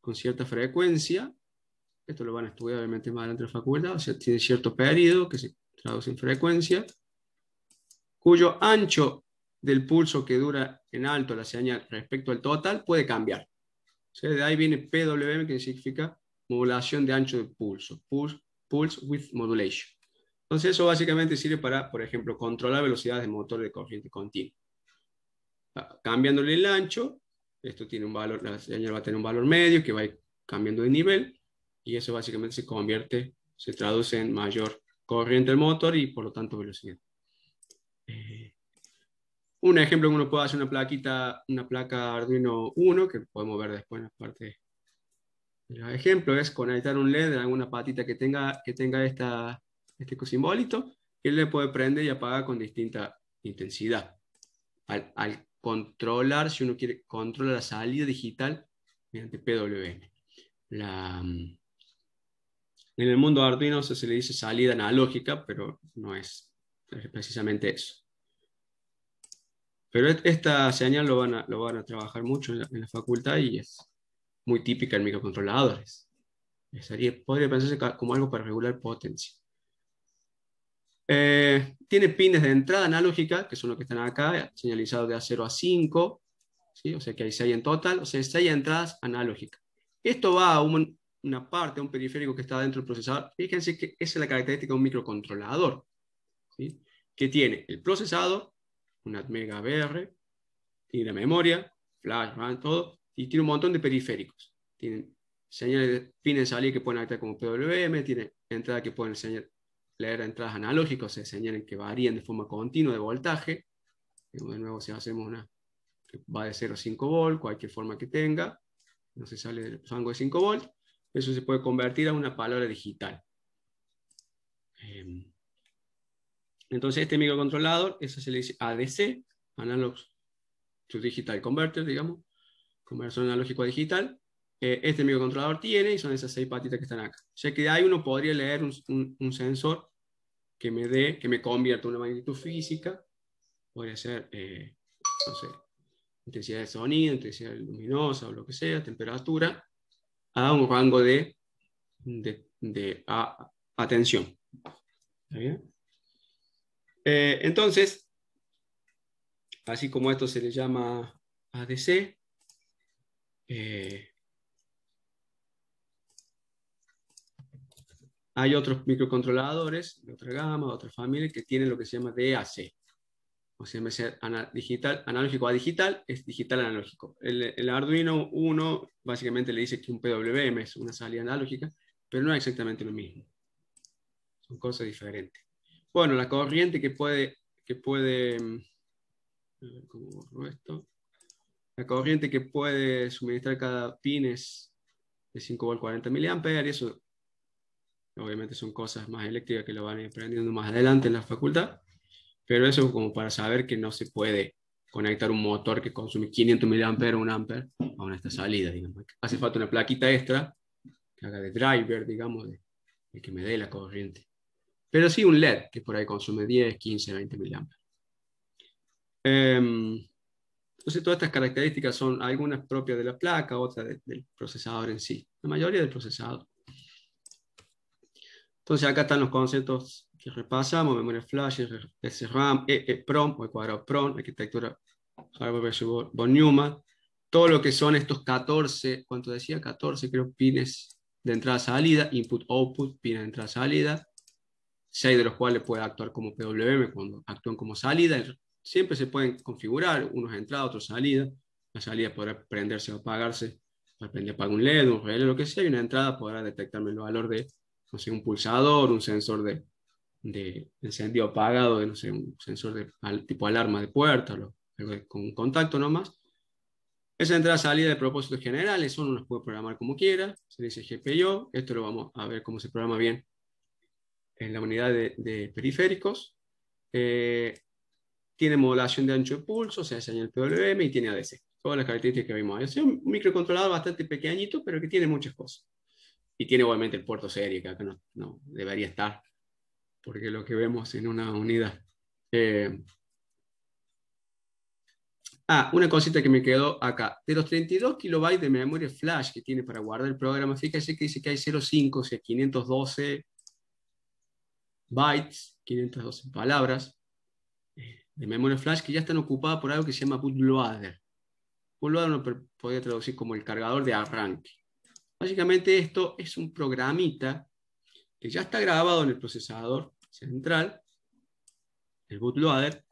con cierta frecuencia, esto lo van a estudiar obviamente más adelante en la facultad, o tiene cierto periodo que se traduce en frecuencia, cuyo ancho del pulso que dura en alto la señal respecto al total puede cambiar. O de ahí viene PWM, que significa modulación de ancho de pulso, pulse, width with modulation. Entonces eso básicamente sirve para, por ejemplo, controlar velocidades de motor de corriente continua. Ah, cambiándole el ancho, esto tiene un valor, la señal va a tener un valor medio que va cambiando de nivel, y eso básicamente se convierte, se traduce en mayor corriente del motor y por lo tanto velocidad. Eh, un ejemplo, uno puede hacer una plaquita, una placa Arduino 1, que podemos ver después en la parte el ejemplo es conectar un LED en alguna patita que tenga, que tenga este simbolito, que le puede prender y apagar con distinta intensidad. Al, controlar, si uno quiere, controlar la salida digital mediante PWM. La, mm, en el mundo arduino se le dice salida analógica, pero no es, precisamente eso. Pero e-, esta señal lo van a, lo van a trabajar mucho en la, facultad y es muy típica en microcontroladores. podría pensarse como algo para regular potencia. Eh, tiene pines de entrada analógica, que son los que están acá, señalizados de A0 a 5, o sea que hay 6 en total, o sea, 6 entradas analógicas. Esto va a un, una parte, un periférico que está dentro del procesador. Fíjense que esa es la característica de un microcontrolador, que tiene el procesador, una mega BR, tiene la memoria, flash, RAM, todo, y tiene un montón de periféricos. Tienen señales de de salida que pueden actuar como PWM, tiene entradas que pueden enseñar leer entradas analógicas, o sea, señales que varían de forma continua de voltaje. De nuevo, si hacemos una que va de 0 a 5 volt, cualquier forma que tenga, no se sale del rango de 5 volt eso se puede convertir a una palabra digital. Em, entonces, este microcontrolador, eso se le dice ADC, Analog to Digital Converter, digamos, conversión analógico a digital. Eh, este microcontrolador tiene, y son esas seis patitas que están acá. O sea que ahí uno podría leer un, sensor que me dé, que me convierta una magnitud física, podría ser, eh, no sé, intensidad de sonido, intensidad luminosa o lo que sea, temperatura, a un rango de, de, atención. ¿Está bien? Eh, entonces, así como esto se le llama ADC, eh, hay otros microcontroladores de otra gama, de otra familia, que tienen lo que se llama DAC o sea, en vez de ser digital, analógico a digital, es digital analógico. El, Arduino 1 básicamente le dice que un PWM es una salida analógica, pero no es exactamente lo mismo. Son cosas diferentes. Bueno, la corriente que puede, que puede, mm, ¿cómo esto? La corriente que puede suministrar cada pin es de 5 volt 40 mA, y eso obviamente son cosas más eléctricas que lo van aprendiendo más adelante en la facultad pero eso como para saber que no se puede conectar un motor que consume 500 mA, un amper, a una esta salida. Digamos. Hace falta una plaquita extra que haga de driver, digamos, de, que me dé la corriente. Pero sí un LED que por ahí consume 10, 15, 20 mA. entonces, todas estas características son algunas propias de la placa, otras del procesador en sí, la mayoría del procesador. Entonces, acá están los conceptos que repasamos, memoria flash, SRAM, EEPROM o cuadrado PROM, arquitectura hardware von Neumann, todo lo que son estos 14, ¿cuánto decía? 14, creo, pines de entrada-salida, input-output, pines de entrada-salida, 6 de los cuales puede actuar como PWM cuando actúan como salida, siempre se pueden configurar, unos entrada, otros salida, la salida podrá prenderse o apagarse, depende apaga un LED, un relé, lo que sea, y una entrada podrá detectarme el valor de, no sé, un pulsador, un sensor de, de encendido apagado, de no sé, un sensor de tipo alarma de puerta, con contacto nomás. Esa entrada salida de propósitos generales, uno los puede programar como quiera, se dice GPIO, esto lo vamos a ver cómo se programa bien en la unidad de, periféricos. Eh, tiene modulación de ancho de pulso, se hace en el PWM y tiene ADC. Todas las características que vimos. Es un microcontrolador bastante pequeñito, pero que tiene muchas cosas. Y tiene obviamente el puerto serie, que acá no debería estar, porque lo que vemos en una unidad. Eh, ah, una cosita que me quedó acá. De los 32 kilobytes de memoria flash que tiene para guardar el programa, fíjese que dice que hay 0.5, o sea, 512 bytes, 512 palabras eh, de memoria flash que ya están ocupadas por algo que se llama bootloader. Bootloader lo podría traducir como el cargador de arranque. Básicamente esto es un programita que ya está grabado en el procesador central, el bootloader,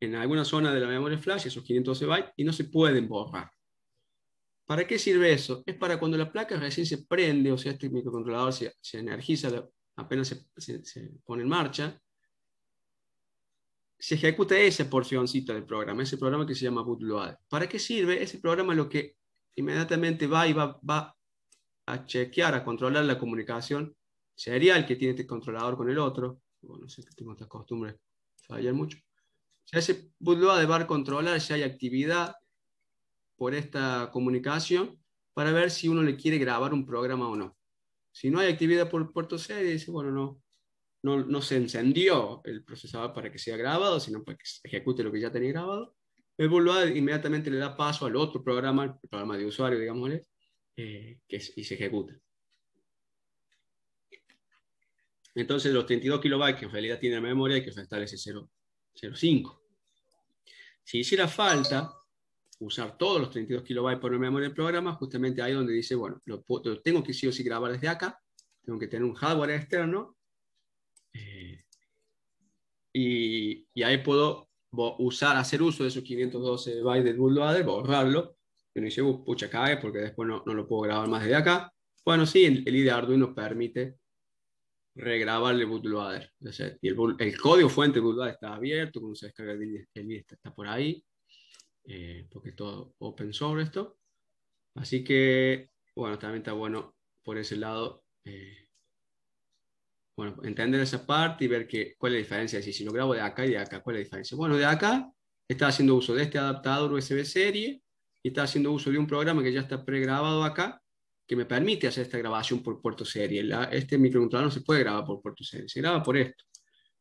en alguna zona de la memoria flash, esos 512 bytes, y no se pueden borrar. ¿Para qué sirve eso? Es para cuando la placa recién se prende, o sea, este microcontrolador se, se energiza, apenas se, se, pone en marcha, se ejecuta esa porcioncita del programa, ese programa que se llama bootloader. ¿Para qué sirve? Ese programa lo que inmediatamente va y va, va a chequear, a controlar la comunicación serial que tiene este controlador con el otro. Bueno, no sé tengo estas costumbres, fallan mucho. Ya ese de va a controlar si hay actividad por esta comunicación para ver si uno le quiere grabar un programa o no. Si no hay actividad por puerto C, dice, bueno, no, no, no, se encendió el procesador para que sea grabado, sino para que ejecute lo que ya tenía grabado. El bootloader inmediatamente le da paso al otro programa, el programa de usuario, digámosle, eh, que y se ejecuta. Entonces, los 32 kilobytes que en realidad tiene la memoria hay que restar ese 0,05. Si hiciera falta usar todos los 32 kilobytes por memoria del programa, justamente ahí donde dice, bueno, lo, tengo que sí o grabar desde acá, tengo que tener un hardware externo, eh, y, ahí puedo usar, hacer uso de esos 512 bytes del bootloader, borrarlo, y uno dice, uh, pucha, cae porque después no, no, lo puedo grabar más desde acá. Bueno, sí, el, el IDE Arduino permite regrabarle el bootloader. y el, el, código fuente del bootloader está abierto, como se descarga el, el está, por ahí, eh, porque es todo open source esto. Así que, bueno, también está bueno por ese lado, eh, bueno, entender esa parte y ver que, cuál es la diferencia. Si, si lo grabo de acá y de acá, ¿cuál es la diferencia? Bueno, de acá está haciendo uso de este adaptador USB serie y está haciendo uso de un programa que ya está pregrabado acá que me permite hacer esta grabación por puerto serie. La, este microcontrolador no se puede grabar por puerto serie, se graba por esto.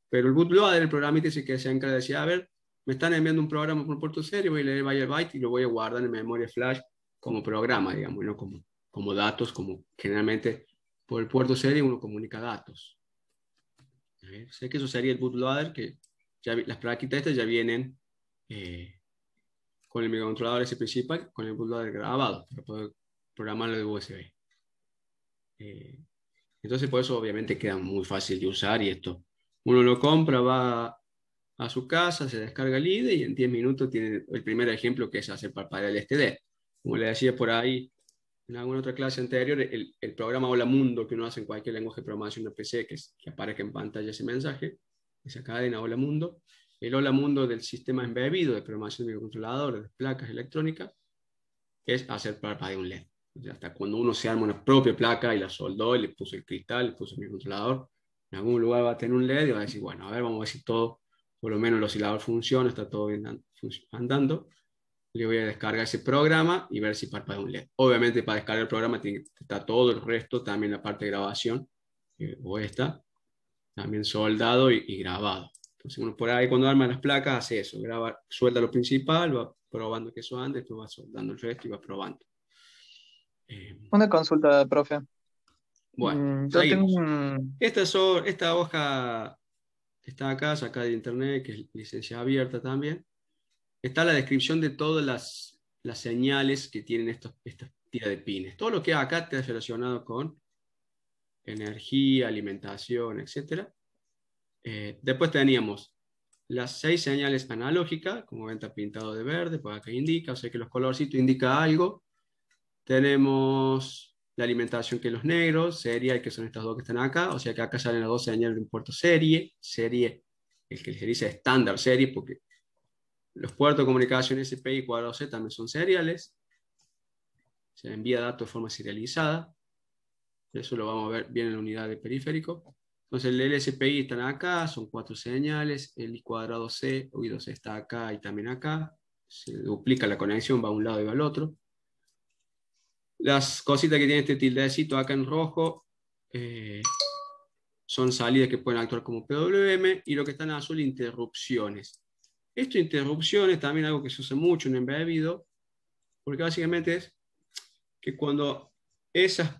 Pero el bootloader, el programa dice que se encarga de a ver, me están enviando un programa por puerto serie, voy a leer el byte y lo voy a guardar en memoria flash como programa, digamos, no como, como datos, como generalmente por el puerto serie uno comunica datos. Sé que eso sería el bootloader, que ya, las prácticas estas ya vienen eh, con el microcontrolador ese principal, con el bootloader grabado, programarlo de USB. Eh, entonces, por eso obviamente queda muy fácil de usar y esto. Uno lo compra, va a su casa, se descarga el IDE y en 10 minutos tiene el primer ejemplo que es hacer parpadear el STD. Como le decía por ahí en alguna otra clase anterior, el, programa Hola Mundo que uno hace en cualquier lenguaje de programación de PC que, aparece que en pantalla ese mensaje, esa cadena Hola Mundo, el Hola Mundo del sistema embebido de programación de microcontroladores, de placas electrónicas, es hacer parpadear un LED hasta cuando uno se arma una propia placa y la soldó y le puso el cristal, le puso mi controlador, en algún lugar va a tener un LED y va a decir, bueno, a ver, vamos a ver si todo, por lo menos el oscilador funciona, está todo bien andando. Le voy a descargar ese programa y ver si parpadea un LED. Obviamente para descargar el programa está todo el resto, también la parte de grabación, eh, o esta, también soldado y, grabado. Entonces uno por ahí cuando arma las placas hace eso, graba, suelta lo principal, va probando que eso ande, después va soldando el resto y va probando. Eh, Una consulta, profe. Bueno, mm, esta, esta hoja está acá, sacada de internet, que es licencia abierta también. Está la descripción de todas las, señales que tienen estos, estas tira de pines. Todo lo que acá está relacionado con energía, alimentación, etc. Eh, después teníamos las seis señales analógicas, como ven está pintado de verde, pues acá indica, o sea que los colorcitos indica algo. Tenemos la alimentación que los negros, serial, que son estas dos que están acá, o sea que acá salen las dos, señales de un puerto serie, serie, el que se dice estándar serie, porque los puertos de comunicación SPI y cuadrado C también son seriales, se envía datos de forma serializada, eso lo vamos a ver bien en la unidad de periférico. Entonces el LSPI están acá, son cuatro señales, el I cuadrado C, o i está acá y también acá, se duplica la conexión, va a un lado y va al otro. Las cositas que tiene este tildecito acá en rojo eh, son salidas que pueden actuar como PWM y lo que está en azul, interrupciones. Esto interrupciones también algo que se usa mucho en embebido, porque básicamente es que cuando esas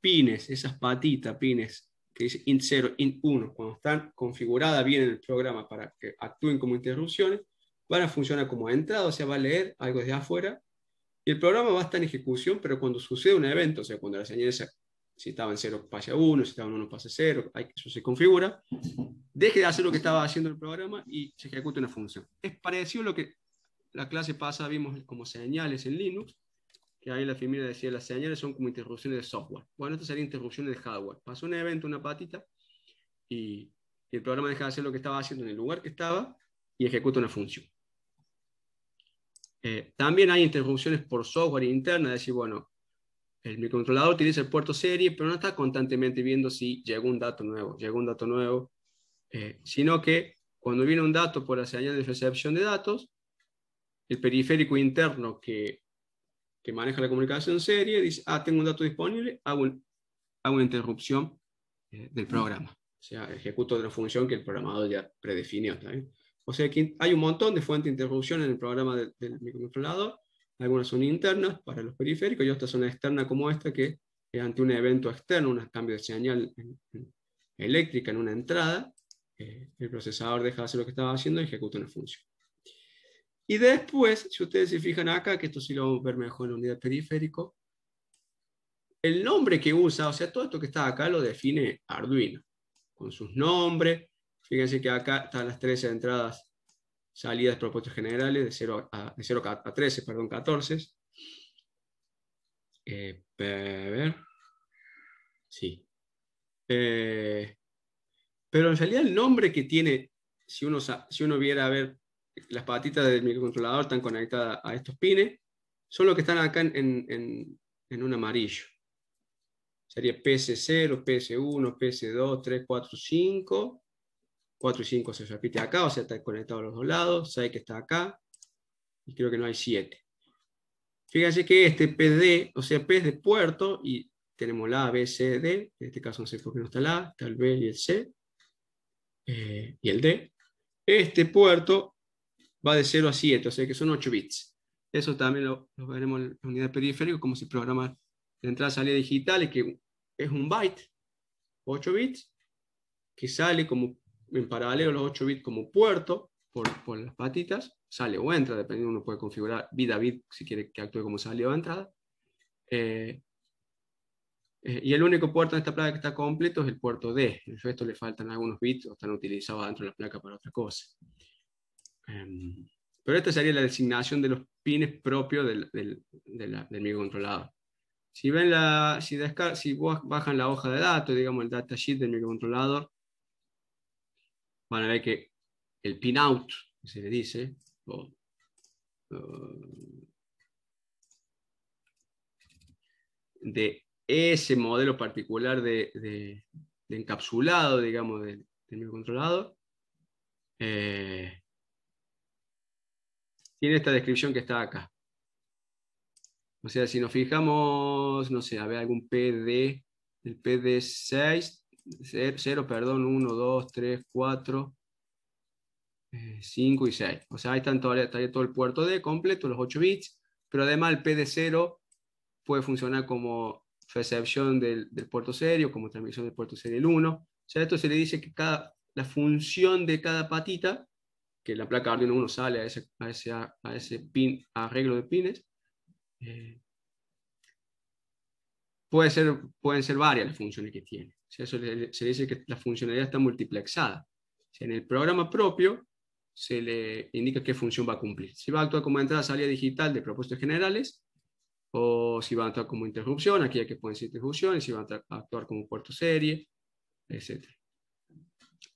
pines, esas patitas pines que dice int 0, int 1, cuando están configuradas bien en el programa para que actúen como interrupciones, van a funcionar como entrada, o sea, va a leer algo desde afuera y el programa va a estar en ejecución, pero cuando sucede un evento, o sea, cuando la señal se, si estaba en 0 pase a 1, si estaba en 1 pase a 0, eso se configura, deje de hacer lo que estaba haciendo el programa y se ejecuta una función. Es parecido a lo que la clase pasa, vimos como señales en Linux, que ahí la familia decía, las señales son como interrupciones de software. Bueno, esto sería interrupciones de hardware. Pasó un evento, una patita, y el programa deja de hacer lo que estaba haciendo en el lugar que estaba y ejecuta una función. Eh, también hay interrupciones por software interna, es decir, bueno, el microcontrolador utiliza el puerto serie, pero no está constantemente viendo si llegó un dato nuevo, llegó un dato nuevo, eh, sino que cuando viene un dato por la señal de recepción de datos, el periférico interno que, que maneja la comunicación serie dice, ah, tengo un dato disponible, hago, una interrupción eh, del programa. O sea, ejecuto de función que el programador ya predefinió. ¿también? O sea que hay un montón de fuentes de interrupción en el programa del, microcontrolador. Algunas son internas para los periféricos y otras son externas como esta que eh, ante un evento externo, un cambio de señal eléctrica en una entrada, eh, el procesador deja de hacer lo que estaba haciendo y ejecuta una función. Y después, si ustedes se fijan acá, que esto sí lo vamos a ver mejor en la unidad periférico, el nombre que usa, o sea, todo esto que está acá lo define Arduino, con sus nombres, Fíjense que acá están las 13 entradas, salidas, propuestas generales, de 0 a, 0 a 13, perdón, 14. Eh, a ver. Sí. Eh, pero en realidad el nombre que tiene, si uno, si uno viera a ver, las patitas del microcontrolador están conectadas a estos pines, son los que están acá en, en un amarillo. Sería PC0, PC1, PC2, 3, 4, 5, 4 y 5 se repite acá, o sea, está conectado a los dos lados, 6 que está acá, y creo que no hay 7. Fíjense que este PD, o sea, P es de puerto, y tenemos la A, B, C, D, en este caso no sé por qué no está la A, está el B y el C, eh, y el D. Este puerto va de 0 a 7, o sea que son 8 bits. Eso también lo, veremos en la unidad periférica, como si programa la entrada y salida digital, que es un byte, 8 bits, que sale como en paralelo los 8 bits como puerto por, por las patitas, sale o entra, dependiendo, uno puede configurar bit a bit si quiere que actúe como salida o entrada. Eh, eh, y el único puerto en esta placa que está completo es el puerto D, el resto le faltan algunos bits o están utilizados dentro de la placa para otra cosa. Em, pero esta sería la designación de los pines propios del, del, microcontrolador. Si, ven la, si, si bajan la hoja de datos, digamos el datasheet del microcontrolador, van a ver que el pinout, se le dice, de ese modelo particular de, encapsulado, digamos, del término controlado, eh, tiene esta descripción que está acá. O sea, si nos fijamos, no sé, había algún PD, el PD6 0, perdón, 1, 2, 3, 4, 5 y 6. O sea, ahí están está todo el puerto D completo, los 8 bits, pero además el PD0 puede funcionar como recepción del, del puerto serio, como transmisión del puerto del 1. O sea, esto se le dice que cada, la función de cada patita, que la placa Arduino 1 sale a ese, a ese, pin, arreglo de pines, eh, puede ser, pueden ser varias las funciones que tiene se dice que la funcionalidad está multiplexada. En el programa propio se le indica qué función va a cumplir. Si va a actuar como entrada, salida digital de propósitos generales, o si va a actuar como interrupción, aquí hay que poner interrupciones, si va a actuar como puerto serie, etc.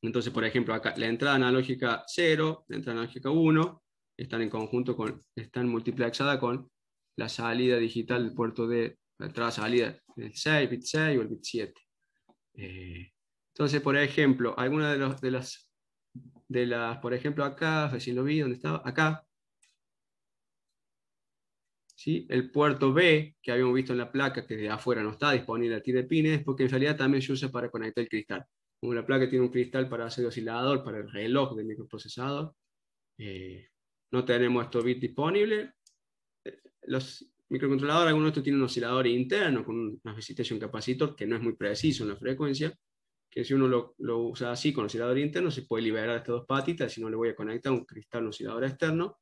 Entonces, por ejemplo, acá la entrada analógica 0, la entrada analógica 1, están en conjunto con, están multiplexadas con la salida digital del puerto de, entrada-salida del 6, bit 6 o el bit 7. Eh, entonces, por ejemplo, alguna de, de, las, de las, por ejemplo, acá, recién lo vi, ¿dónde estaba? Acá. ¿Sí? El puerto B, que habíamos visto en la placa, que de afuera no está disponible a de pines, porque en realidad también se usa para conectar el cristal. Como la placa tiene un cristal para hacer el oscilador, para el reloj del microprocesador, eh, no tenemos esto bits disponible. Eh, los microcontrolador, algunos de estos tiene un oscilador interno con una visitation capacitor que no es muy preciso en la frecuencia, que si uno lo, usa así con oscilador interno se puede liberar estas dos patitas, si no le voy a conectar un cristal oscilador externo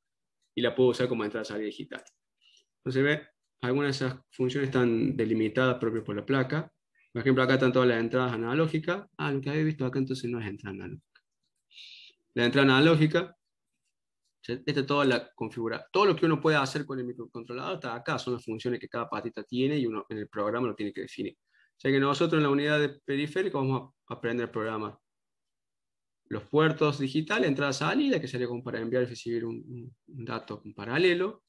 y la puedo usar como entrada salida digital. Entonces ve, algunas de esas funciones están delimitadas propio por la placa. Por ejemplo, acá están todas las entradas analógicas. Ah, lo que habéis visto acá entonces no es entrada analógica. La entrada analógica toda la configura todo lo que uno puede hacer con el microcontrolador está acá, son las funciones que cada patita tiene y uno en el programa lo tiene que definir. O sea que nosotros en la unidad de periférico vamos a aprender el programa los puertos digitales, entrada, salida, que sería como para enviar y recibir un, dato en paralelo,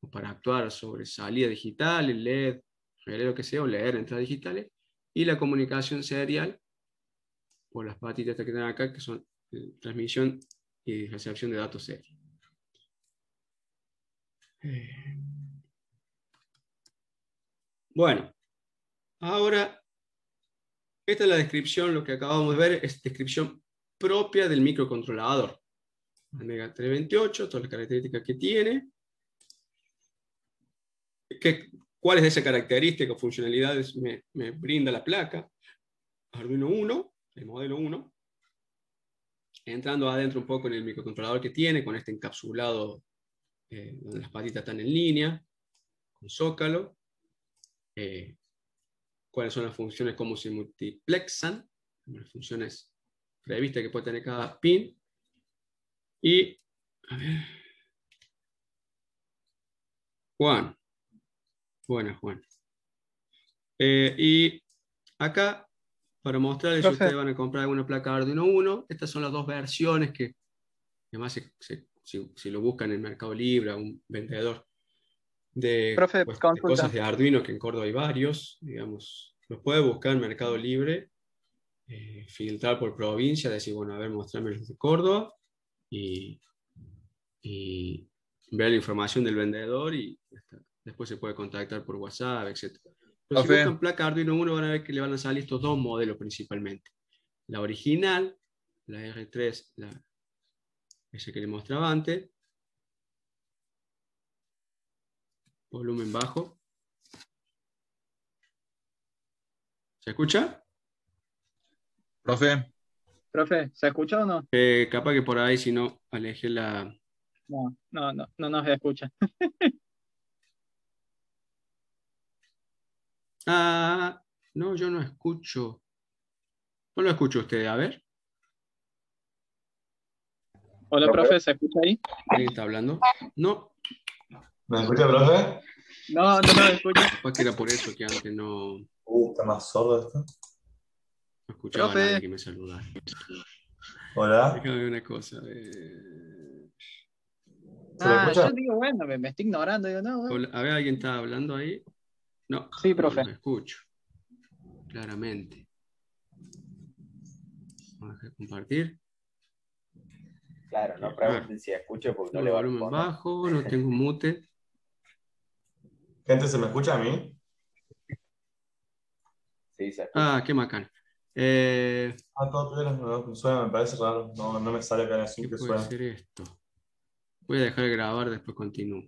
o para actuar sobre salida digital, el LED, lo que sea, o leer entradas digitales, y la comunicación serial, por las patitas que están acá, que son eh, transmisión y recepción de datos serios. Bueno, ahora, esta es la descripción, lo que acabamos de ver es descripción propia del microcontrolador. Mega 328, todas las características que tiene. qué ¿Cuáles de esas características o funcionalidades me, me brinda la placa? Arduino 1, el modelo 1. Entrando adentro un poco en el microcontrolador que tiene, con este encapsulado eh, donde las patitas están en línea, con zócalo, eh, cuáles son las funciones, cómo se multiplexan, las funciones previstas que puede tener cada pin, y, a ver, Juan, buenas Juan, eh, y acá, para mostrarles ustedes van a comprar alguna placa Arduino 1, estas son las dos versiones que, además si, lo buscan en Mercado Libre, a un vendedor de, pues, cosas de Arduino, que en Córdoba hay varios, digamos, los puede buscar en Mercado Libre, eh, filtrar por provincia, decir, bueno, a ver, mostrame los de Córdoba y, y ver la información del vendedor y después se puede contactar por WhatsApp, etc. Pero si buscan placa Arduino 1 van a ver que le van a salir estos dos modelos principalmente. La original, la R3, la ese que le mostraba antes, volumen bajo. ¿Se escucha? Profe. Profe, ¿se escucha o no? Eh, capaz que por ahí, si no, aleje la... No, no, no, no escucha. ah, no, yo no escucho. No lo escucho usted, a ver. Hola, profe, ¿se escucha ahí? ¿Alguien está hablando? No. ¿Me escucha, profe? No, no me escucha. Es que era por eso que antes no. Uh, está más sordo esto. No escuchaba profe. a nadie que me saludara. Hola. Déjame ver una cosa. Ah, yo digo, bueno, me, estoy ignorando. no, A ver, ¿alguien está hablando ahí? No. Sí, profe. No me escucho. Claramente. Vamos a compartir. Claro, no pregunten si escucho porque no, le va vale bajo, no tengo mute. Gente, ¿se me escucha a mí? Sí, se Ah, qué macán. Eh, ah, todo me suena, me parece raro. No, no me sale acá en que puede suena. esto? Voy a dejar de grabar, después continúo.